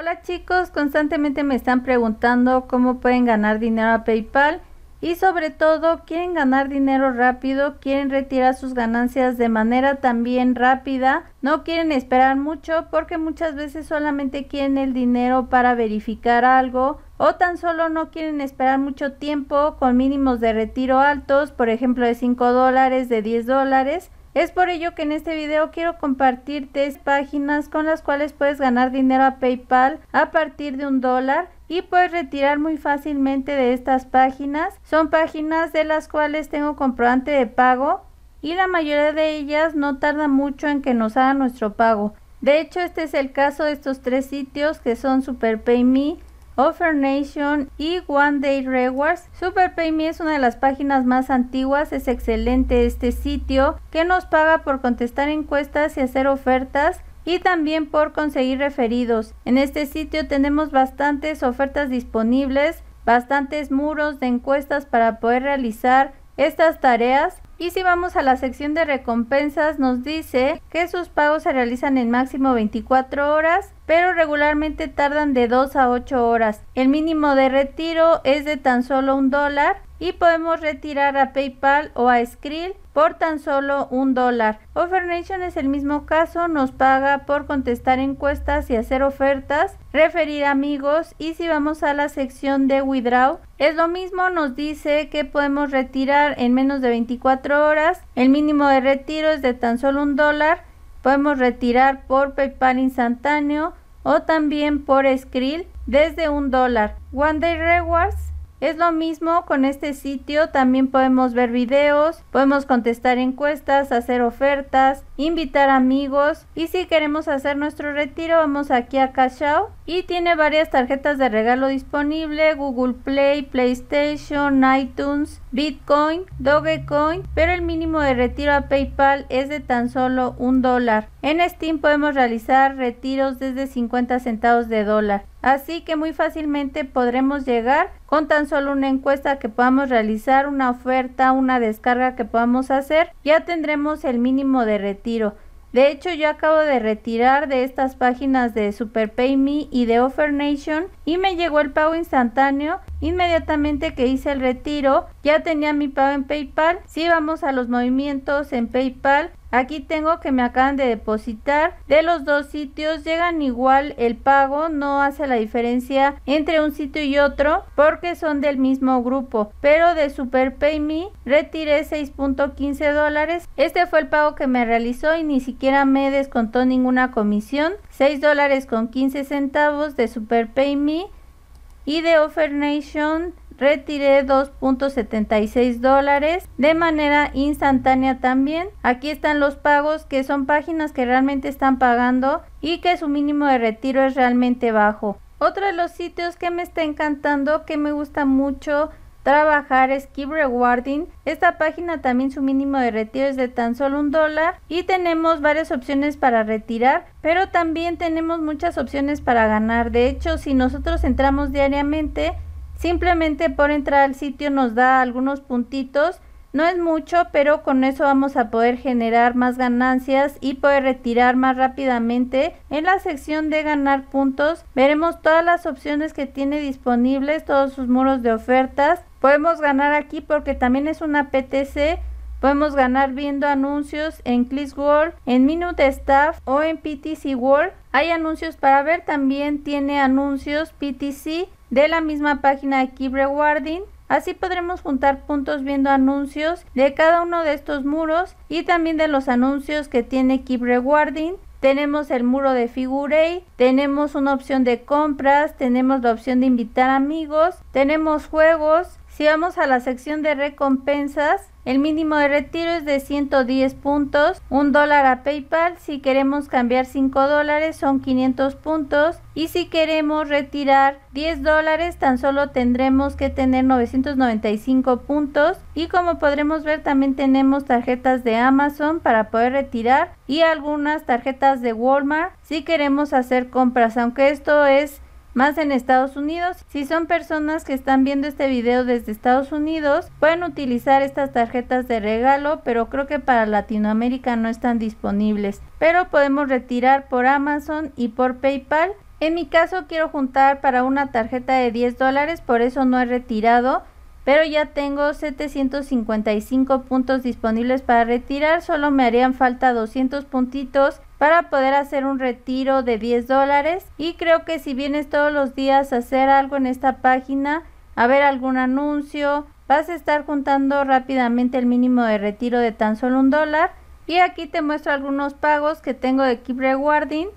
Hola chicos, constantemente me están preguntando cómo pueden ganar dinero a PayPal y sobre todo quieren ganar dinero rápido, quieren retirar sus ganancias de manera también rápida, no quieren esperar mucho porque muchas veces solamente quieren el dinero para verificar algo o tan solo no quieren esperar mucho tiempo con mínimos de retiro altos, por ejemplo de 5 dólares, de 10 dólares es por ello que en este video quiero compartir compartirte páginas con las cuales puedes ganar dinero a PayPal a partir de un dólar y puedes retirar muy fácilmente de estas páginas. Son páginas de las cuales tengo comprobante de pago y la mayoría de ellas no tarda mucho en que nos haga nuestro pago. De hecho, este es el caso de estos tres sitios que son SuperPayMe, Offer Nation y One Day Rewards. SuperPayMe es una de las páginas más antiguas, es excelente este sitio que nos paga por contestar encuestas y hacer ofertas y también por conseguir referidos. En este sitio tenemos bastantes ofertas disponibles, bastantes muros de encuestas para poder realizar estas tareas y si vamos a la sección de recompensas, nos dice que sus pagos se realizan en máximo 24 horas, pero regularmente tardan de 2 a 8 horas. El mínimo de retiro es de tan solo un dólar y podemos retirar a PayPal o a Skrill por tan solo un dólar. Offer Nation es el mismo caso, nos paga por contestar encuestas y hacer ofertas, referir amigos y si vamos a la sección de withdraw, es lo mismo, nos dice que podemos retirar en menos de 24 horas, el mínimo de retiro es de tan solo un dólar, podemos retirar por PayPal instantáneo o también por Skrill desde un dólar. One Day Rewards es lo mismo con este sitio, también podemos ver videos, podemos contestar encuestas, hacer ofertas, invitar amigos y si queremos hacer nuestro retiro vamos aquí a Cashout. Y tiene varias tarjetas de regalo disponible, Google Play, PlayStation, iTunes, Bitcoin, Dogecoin, pero el mínimo de retiro a PayPal es de tan solo un dólar. En Steam podemos realizar retiros desde 50 centavos de dólar. Así que muy fácilmente podremos llegar con tan solo una encuesta que podamos realizar, una oferta, una descarga que podamos hacer, ya tendremos el mínimo de retiro. De hecho, yo acabo de retirar de estas páginas de SuperPayMe y de OfferNation y me llegó el pago instantáneo. Inmediatamente que hice el retiro, ya tenía mi pago en PayPal. Si vamos a los movimientos en PayPal, Aquí tengo que me acaban de depositar. De los dos sitios llegan igual el pago, no hace la diferencia entre un sitio y otro porque son del mismo grupo. Pero de Super Pay Me retiré 6.15 dólares. Este fue el pago que me realizó y ni siquiera me descontó ninguna comisión. 6 dólares con 15 centavos de Super Me y de Offer Nation retiré 2.76 dólares de manera instantánea también. Aquí están los pagos que son páginas que realmente están pagando y que su mínimo de retiro es realmente bajo. Otro de los sitios que me está encantando, que me gusta mucho trabajar es Keep Rewarding. Esta página también su mínimo de retiro es de tan solo un dólar y tenemos varias opciones para retirar, pero también tenemos muchas opciones para ganar. De hecho, si nosotros entramos diariamente, Simplemente por entrar al sitio nos da algunos puntitos. No es mucho, pero con eso vamos a poder generar más ganancias y poder retirar más rápidamente. En la sección de ganar puntos veremos todas las opciones que tiene disponibles, todos sus muros de ofertas. Podemos ganar aquí porque también es una PTC. Podemos ganar viendo anuncios en Click en Minute Staff o en PTC World. Hay anuncios para ver, también tiene anuncios PTC de la misma página de Keep Rewarding. Así podremos juntar puntos viendo anuncios de cada uno de estos muros y también de los anuncios que tiene Keep Rewarding. Tenemos el muro de Figure tenemos una opción de compras, tenemos la opción de invitar amigos, tenemos juegos, si vamos a la sección de recompensas, el mínimo de retiro es de 110 puntos, 1 dólar a PayPal, si queremos cambiar 5 dólares son 500 puntos y si queremos retirar 10 dólares tan solo tendremos que tener 995 puntos y como podremos ver también tenemos tarjetas de Amazon para poder retirar y algunas tarjetas de Walmart si queremos hacer compras, aunque esto es más en Estados Unidos. Si son personas que están viendo este video desde Estados Unidos, pueden utilizar estas tarjetas de regalo, pero creo que para Latinoamérica no están disponibles. Pero podemos retirar por Amazon y por PayPal. En mi caso quiero juntar para una tarjeta de 10 dólares, por eso no he retirado. Pero ya tengo 755 puntos disponibles para retirar, solo me harían falta 200 puntitos para poder hacer un retiro de 10 dólares. Y creo que si vienes todos los días a hacer algo en esta página, a ver algún anuncio, vas a estar juntando rápidamente el mínimo de retiro de tan solo un dólar. Y aquí te muestro algunos pagos que tengo de Keep Rewarding.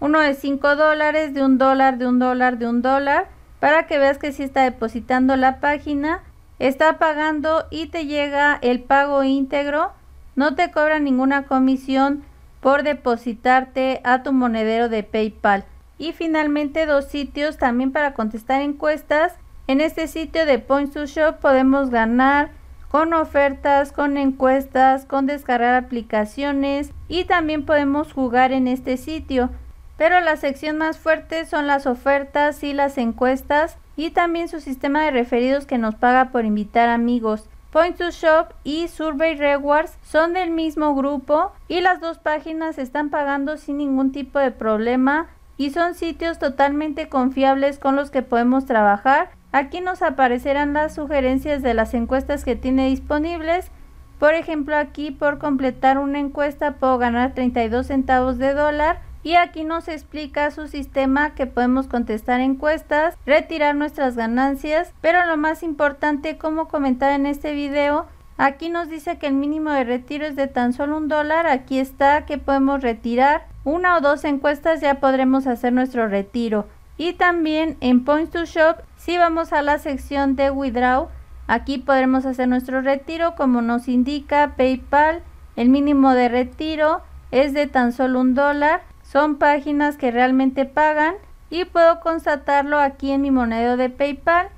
Uno de 5 dólares, de un dólar, de un dólar, de un dólar. Para que veas que si está depositando la página, está pagando y te llega el pago íntegro. No te cobra ninguna comisión por depositarte a tu monedero de PayPal. Y finalmente dos sitios también para contestar encuestas. En este sitio de Points to Shop podemos ganar con ofertas, con encuestas, con descargar aplicaciones y también podemos jugar en este sitio. Pero la sección más fuerte son las ofertas y las encuestas y también su sistema de referidos que nos paga por invitar amigos. Point to Shop y Survey Rewards son del mismo grupo y las dos páginas están pagando sin ningún tipo de problema y son sitios totalmente confiables con los que podemos trabajar. Aquí nos aparecerán las sugerencias de las encuestas que tiene disponibles. Por ejemplo, aquí por completar una encuesta puedo ganar 32 centavos de dólar y aquí nos explica su sistema que podemos contestar encuestas, retirar nuestras ganancias, pero lo más importante como comentaba en este video, aquí nos dice que el mínimo de retiro es de tan solo un dólar, aquí está que podemos retirar una o dos encuestas ya podremos hacer nuestro retiro. Y también en Points to Shop, si vamos a la sección de Withdraw, aquí podremos hacer nuestro retiro como nos indica PayPal, el mínimo de retiro es de tan solo un dólar son páginas que realmente pagan y puedo constatarlo aquí en mi monedero de PayPal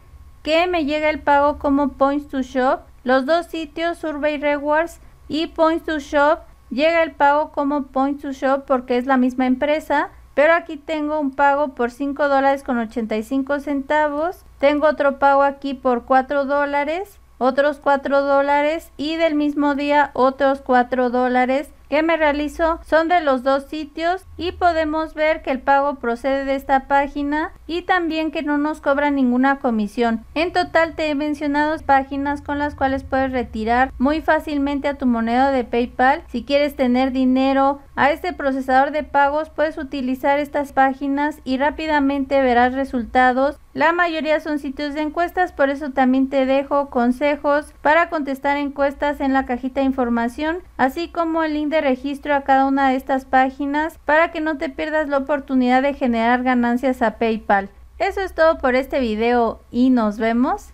que me llega el pago como Points to Shop. Los dos sitios Survey Rewards y Points to Shop llega el pago como Points to Shop porque es la misma empresa. Pero aquí tengo un pago por $5.85. dólares con 85 centavos. Tengo otro pago aquí por 4 dólares, otros 4 dólares y del mismo día otros 4 dólares que me realizó son de los dos sitios y podemos ver que el pago procede de esta página y también que no nos cobra ninguna comisión. En total te he mencionado páginas con las cuales puedes retirar muy fácilmente a tu moneda de PayPal si quieres tener dinero a este procesador de pagos puedes utilizar estas páginas y rápidamente verás resultados. La mayoría son sitios de encuestas, por eso también te dejo consejos para contestar encuestas en la cajita de información, así como el link de registro a cada una de estas páginas para que no te pierdas la oportunidad de generar ganancias a PayPal. Eso es todo por este video y nos vemos.